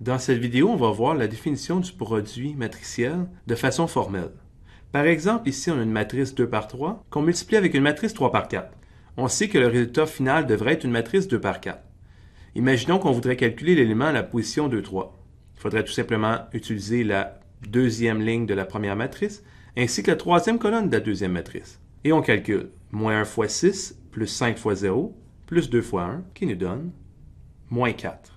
Dans cette vidéo, on va voir la définition du produit matriciel de façon formelle. Par exemple, ici, on a une matrice 2 par 3 qu'on multiplie avec une matrice 3 par 4. On sait que le résultat final devrait être une matrice 2 par 4. Imaginons qu'on voudrait calculer l'élément à la position 2, 3. Il faudrait tout simplement utiliser la deuxième ligne de la première matrice ainsi que la troisième colonne de la deuxième matrice. Et on calcule moins 1 fois 6 plus 5 fois 0 plus 2 fois 1 qui nous donne moins 4.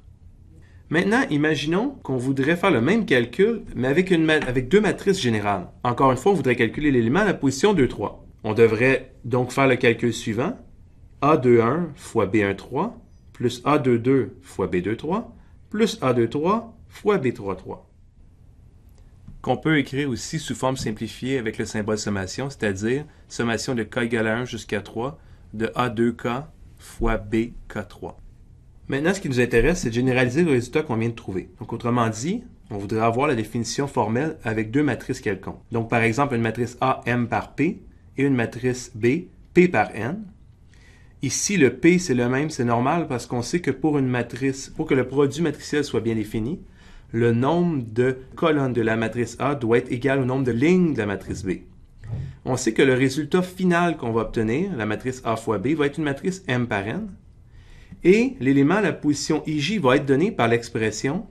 Maintenant, imaginons qu'on voudrait faire le même calcul, mais avec, deux matrices générales. Encore une fois, on voudrait calculer l'élément à la position 2, 3. On devrait donc faire le calcul suivant. A21 fois B13 plus A22 fois B23 plus A23 fois B33. Qu'on peut écrire aussi sous forme simplifiée avec le symbole sommation, c'est-à-dire sommation de k égale à 1 jusqu'à 3 de A2k fois BK3. Maintenant, ce qui nous intéresse, c'est de généraliser le résultat qu'on vient de trouver. Donc, autrement dit, on voudrait avoir la définition formelle avec deux matrices quelconques. Donc, par exemple, une matrice A, M par P, et une matrice B, P par N. Ici, le P, c'est le même, c'est normal, parce qu'on sait que pour une matrice, pour que le produit matriciel soit bien défini, le nombre de colonnes de la matrice A doit être égal au nombre de lignes de la matrice B. On sait que le résultat final qu'on va obtenir, la matrice A fois B, va être une matrice M par N, et l'élément à la position IJ va être donné par l'expression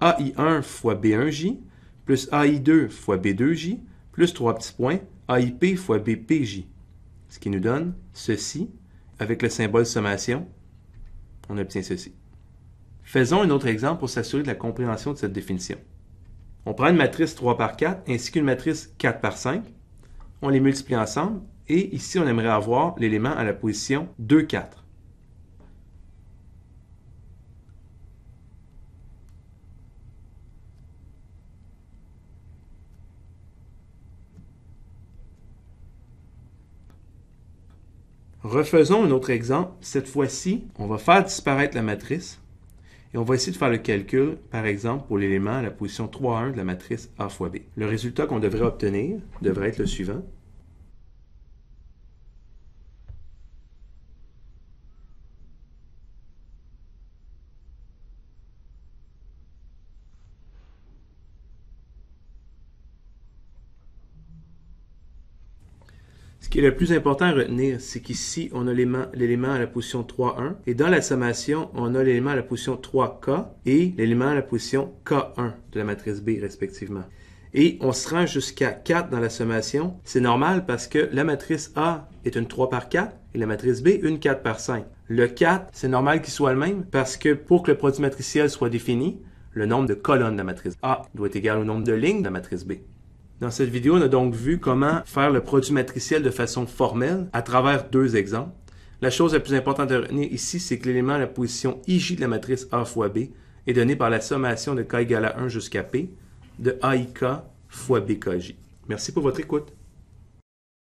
AI1 fois B1J plus AI2 fois B2J plus trois petits points AIP fois BPJ. Ce qui nous donne ceci avec le symbole sommation. On obtient ceci. Faisons un autre exemple pour s'assurer de la compréhension de cette définition. On prend une matrice 3 par 4 ainsi qu'une matrice 4 par 5. On les multiplie ensemble et ici on aimerait avoir l'élément à la position 2, 4. Refaisons un autre exemple. Cette fois-ci, on va faire disparaître la matrice et on va essayer de faire le calcul, par exemple, pour l'élément à la position 3,1 de la matrice A fois B. Le résultat qu'on devrait obtenir devrait être le suivant. Ce qui est le plus important à retenir, c'est qu'ici, on a l'élément à la position 3,1 et dans la sommation, on a l'élément à la position 3K et l'élément à la position K1 de la matrice B respectivement. Et on se rend jusqu'à 4 dans la sommation. C'est normal parce que la matrice A est une 3 par 4 et la matrice B une 4 par 5. Le 4, c'est normal qu'il soit le même parce que pour que le produit matriciel soit défini, le nombre de colonnes de la matrice A doit être égal au nombre de lignes de la matrice B. Dans cette vidéo, on a donc vu comment faire le produit matriciel de façon formelle à travers deux exemples. La chose la plus importante à retenir ici, c'est que l'élément à la position IJ de la matrice A fois B est donné par la sommation de K égale à 1 jusqu'à P de AIK fois BKJ. Merci pour votre écoute.